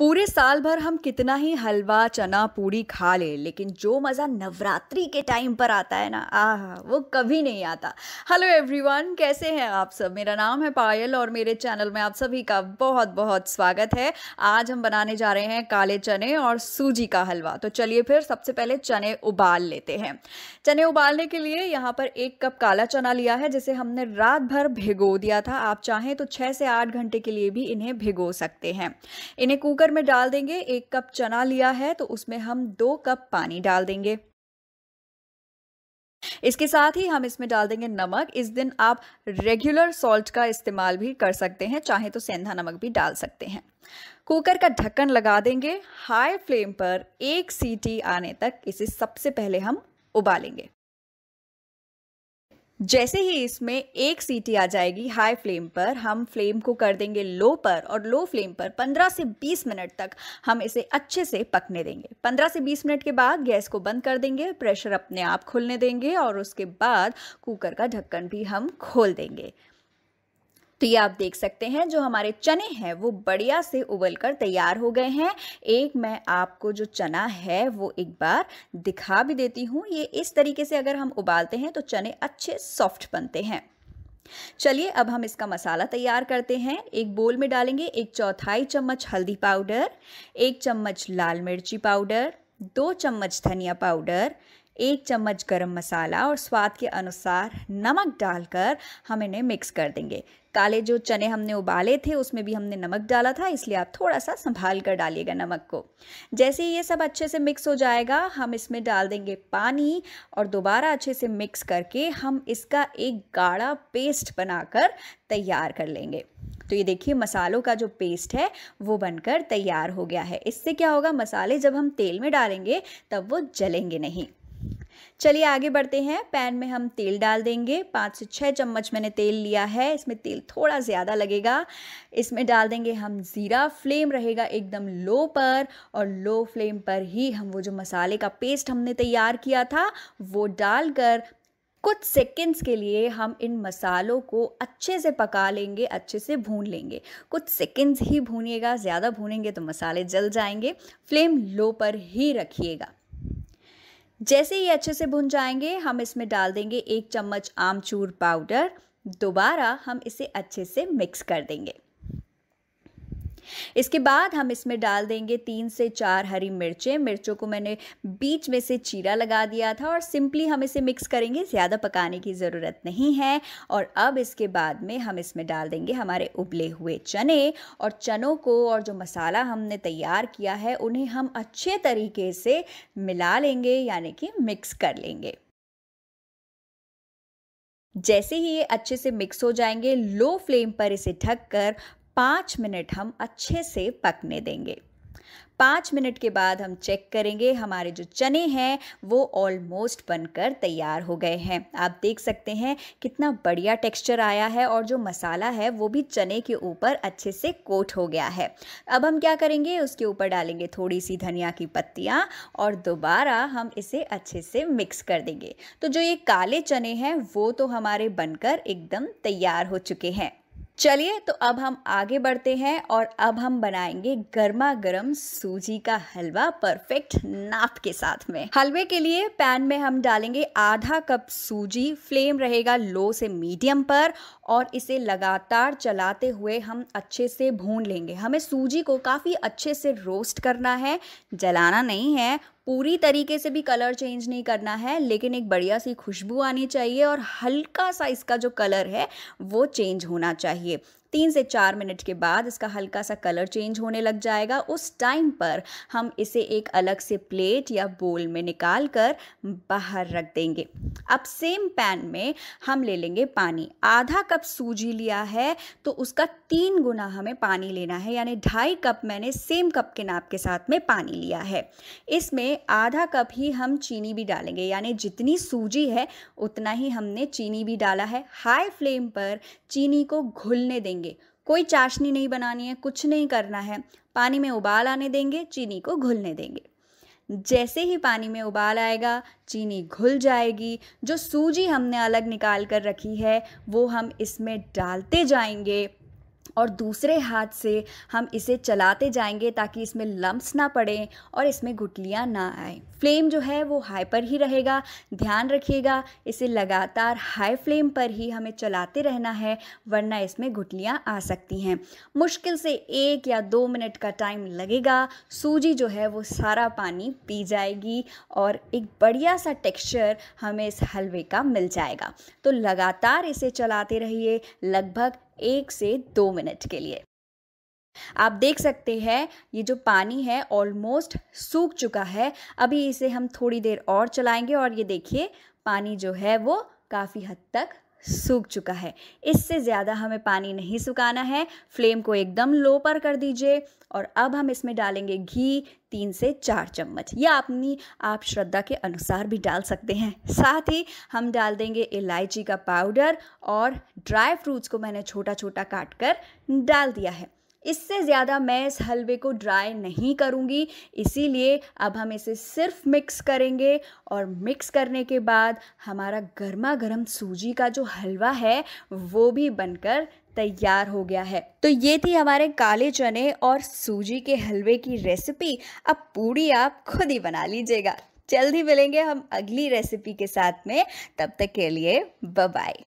पूरे साल भर हम कितना ही हलवा चना पूड़ी खा ले लेकिन जो मज़ा नवरात्रि के टाइम पर आता है ना आह वो कभी नहीं आता हेलो एवरीवन कैसे हैं आप सब मेरा नाम है पायल और मेरे चैनल में आप सभी का बहुत बहुत स्वागत है आज हम बनाने जा रहे हैं काले चने और सूजी का हलवा तो चलिए फिर सबसे पहले चने उबाल लेते हैं चने उबालने के लिए यहाँ पर एक कप काला चना लिया है जिसे हमने रात भर भिगो दिया था आप चाहें तो छः से आठ घंटे के लिए भी इन्हें भिगो सकते हैं इन्हें कुकर कुकर में डाल देंगे एक कप चना लिया है तो उसमें हम दो कप पानी डाल देंगे इसके साथ ही हम इसमें डाल देंगे नमक इस दिन आप रेगुलर सॉल्ट का इस्तेमाल भी कर सकते हैं चाहे तो सेंधा नमक भी डाल सकते हैं कुकर का ढक्कन लगा देंगे हाई फ्लेम पर एक सीटी आने तक इसे सबसे पहले हम उबालेंगे जैसे ही इसमें एक सीटी आ जाएगी हाई फ्लेम पर हम फ्लेम को कर देंगे लो पर और लो फ्लेम पर 15 से 20 मिनट तक हम इसे अच्छे से पकने देंगे 15 से 20 मिनट के बाद गैस को बंद कर देंगे प्रेशर अपने आप खुलने देंगे और उसके बाद कुकर का ढक्कन भी हम खोल देंगे तो ये आप देख सकते हैं जो हमारे चने हैं वो बढ़िया से उबल कर तैयार हो गए हैं एक मैं आपको जो चना है वो एक बार दिखा भी देती हूँ ये इस तरीके से अगर हम उबालते हैं तो चने अच्छे सॉफ्ट बनते हैं चलिए अब हम इसका मसाला तैयार करते हैं एक बोल में डालेंगे एक चौथाई चम्मच हल्दी पाउडर एक चम्मच लाल मिर्ची पाउडर दो चम्मच धनिया पाउडर एक चम्मच गरम मसाला और स्वाद के अनुसार नमक डालकर हम इन्हें मिक्स कर देंगे काले जो चने हमने उबाले थे उसमें भी हमने नमक डाला था इसलिए आप थोड़ा सा संभाल कर डालिएगा नमक को जैसे ही ये सब अच्छे से मिक्स हो जाएगा हम इसमें डाल देंगे पानी और दोबारा अच्छे से मिक्स करके हम इसका एक गाढ़ा पेस्ट बनाकर तैयार कर लेंगे तो ये देखिए मसालों का जो पेस्ट है वो बनकर तैयार हो गया है इससे क्या होगा मसाले जब हम तेल में डालेंगे तब वो जलेंगे नहीं चलिए आगे बढ़ते हैं पैन में हम तेल डाल देंगे पाँच से छः चम्मच मैंने तेल लिया है इसमें तेल थोड़ा ज़्यादा लगेगा इसमें डाल देंगे हम ज़ीरा फ्लेम रहेगा एकदम लो पर और लो फ्लेम पर ही हम वो जो मसाले का पेस्ट हमने तैयार किया था वो डालकर कुछ सेकंड्स के लिए हम इन मसालों को अच्छे से पका लेंगे अच्छे से भून लेंगे कुछ सेकंड्स ही भूनिएगा ज़्यादा भूनेंगे तो मसाले जल जाएंगे फ्लेम लो पर ही रखिएगा जैसे ही अच्छे से भुन जाएंगे हम इसमें डाल देंगे एक चम्मच आमचूर पाउडर दोबारा हम इसे अच्छे से मिक्स कर देंगे इसके बाद हम इसमें डाल देंगे तीन से चार हरी मिर्चें मिर्चों को मैंने बीच में से चीरा लगा दिया था और सिंपली हम इसे मिक्स करेंगे ज़्यादा पकाने की ज़रूरत नहीं है और अब इसके बाद में हम इसमें डाल देंगे हमारे उबले हुए चने और चनों को और जो मसाला हमने तैयार किया है उन्हें हम अच्छे तरीके से मिला लेंगे यानी कि मिक्स कर लेंगे जैसे ही ये अच्छे से मिक्स हो जाएंगे लो फ्लेम पर इसे ढककर पाँच मिनट हम अच्छे से पकने देंगे पाँच मिनट के बाद हम चेक करेंगे हमारे जो चने हैं वो ऑलमोस्ट बनकर तैयार हो गए हैं आप देख सकते हैं कितना बढ़िया टेक्सचर आया है और जो मसाला है वो भी चने के ऊपर अच्छे से कोट हो गया है अब हम क्या करेंगे उसके ऊपर डालेंगे थोड़ी सी धनिया की पत्तियाँ और दोबारा हम इसे अच्छे से मिक्स कर देंगे तो जो ये काले चने हैं वो तो हमारे बनकर एकदम तैयार हो चुके हैं चलिए तो अब हम आगे बढ़ते हैं और अब हम बनाएंगे गर्मा गर्म सूजी का हलवा परफेक्ट नाप के साथ में हलवे के लिए पैन में हम डालेंगे आधा कप सूजी फ्लेम रहेगा लो से मीडियम पर और इसे लगातार चलाते हुए हम अच्छे से भून लेंगे हमें सूजी को काफ़ी अच्छे से रोस्ट करना है जलाना नहीं है पूरी तरीके से भी कलर चेंज नहीं करना है लेकिन एक बढ़िया सी खुशबू आनी चाहिए और हल्का सा इसका जो कलर है वो चेंज होना चाहिए तीन से चार मिनट के बाद इसका हल्का सा कलर चेंज होने लग जाएगा उस टाइम पर हम इसे एक अलग से प्लेट या बोल में निकाल कर बाहर रख देंगे अब सेम पैन में हम ले लेंगे पानी आधा कप सूजी लिया है तो उसका तीन गुना हमें पानी लेना है यानी ढाई कप मैंने सेम कप के नाप के साथ में पानी लिया है इसमें आधा कप ही हम चीनी भी डालेंगे यानी जितनी सूजी है उतना ही हमने चीनी भी डाला है हाई फ्लेम पर चीनी को घुलने देंगे देंगे कोई चाशनी नहीं बनानी है कुछ नहीं करना है पानी में उबाल आने देंगे चीनी को घुलने देंगे जैसे ही पानी में उबाल आएगा चीनी घुल जाएगी जो सूजी हमने अलग निकाल कर रखी है वो हम इसमें डालते जाएंगे और दूसरे हाथ से हम इसे चलाते जाएंगे ताकि इसमें लम्ब्स ना पड़ें और इसमें गुटलियाँ ना आए फ्लेम जो है वो हाई पर ही रहेगा ध्यान रखिएगा इसे लगातार हाई फ्लेम पर ही हमें चलाते रहना है वरना इसमें गुटलियाँ आ सकती हैं मुश्किल से एक या दो मिनट का टाइम लगेगा सूजी जो है वो सारा पानी पी जाएगी और एक बढ़िया सा टेक्सचर हमें इस हलवे का मिल जाएगा तो लगातार इसे चलाते रहिए लगभग एक से दो मिनट के लिए आप देख सकते हैं ये जो पानी है ऑलमोस्ट सूख चुका है अभी इसे हम थोड़ी देर और चलाएंगे और ये देखिए पानी जो है वो काफ़ी हद तक सूख चुका है इससे ज़्यादा हमें पानी नहीं सुखाना है फ्लेम को एकदम लो पर कर दीजिए और अब हम इसमें डालेंगे घी तीन से चार चम्मच या अपनी आप श्रद्धा के अनुसार भी डाल सकते हैं साथ ही हम डाल देंगे इलायची का पाउडर और ड्राई फ्रूट्स को मैंने छोटा छोटा काट कर डाल दिया है इससे ज़्यादा मैं इस हलवे को ड्राई नहीं करूँगी इसीलिए अब हम इसे सिर्फ मिक्स करेंगे और मिक्स करने के बाद हमारा गर्मा गर्म सूजी का जो हलवा है वो भी बनकर तैयार हो गया है तो ये थी हमारे काले चने और सूजी के हलवे की रेसिपी अब पूरी आप खुद ही बना लीजिएगा जल्दी मिलेंगे हम अगली रेसिपी के साथ में तब तक के लिए बाय